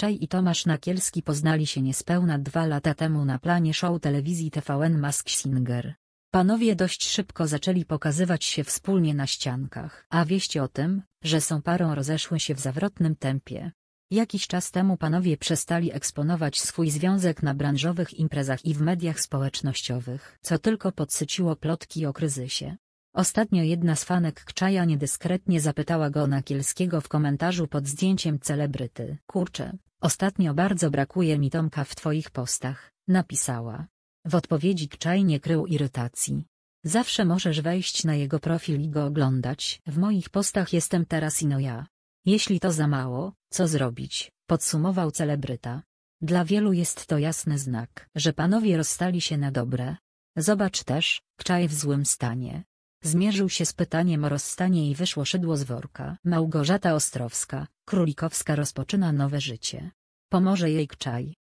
Obczaj i Tomasz Nakielski poznali się niespełna dwa lata temu na planie show telewizji TVN Mask Singer. Panowie dość szybko zaczęli pokazywać się wspólnie na ściankach, a wieści o tym, że są parą rozeszły się w zawrotnym tempie. Jakiś czas temu panowie przestali eksponować swój związek na branżowych imprezach i w mediach społecznościowych, co tylko podsyciło plotki o kryzysie. Ostatnio jedna z fanek Kczaja niedyskretnie zapytała go Nakielskiego w komentarzu pod zdjęciem celebryty. Kurczę, Ostatnio bardzo brakuje mi Tomka w twoich postach, napisała. W odpowiedzi Czaj nie krył irytacji. Zawsze możesz wejść na jego profil i go oglądać, w moich postach jestem teraz ino ja. Jeśli to za mało, co zrobić, podsumował celebryta. Dla wielu jest to jasny znak, że panowie rozstali się na dobre. Zobacz też, Czaj w złym stanie. Zmierzył się z pytaniem o rozstanie i wyszło szydło z worka. Małgorzata Ostrowska, Królikowska rozpoczyna nowe życie. Pomoże jej czaj.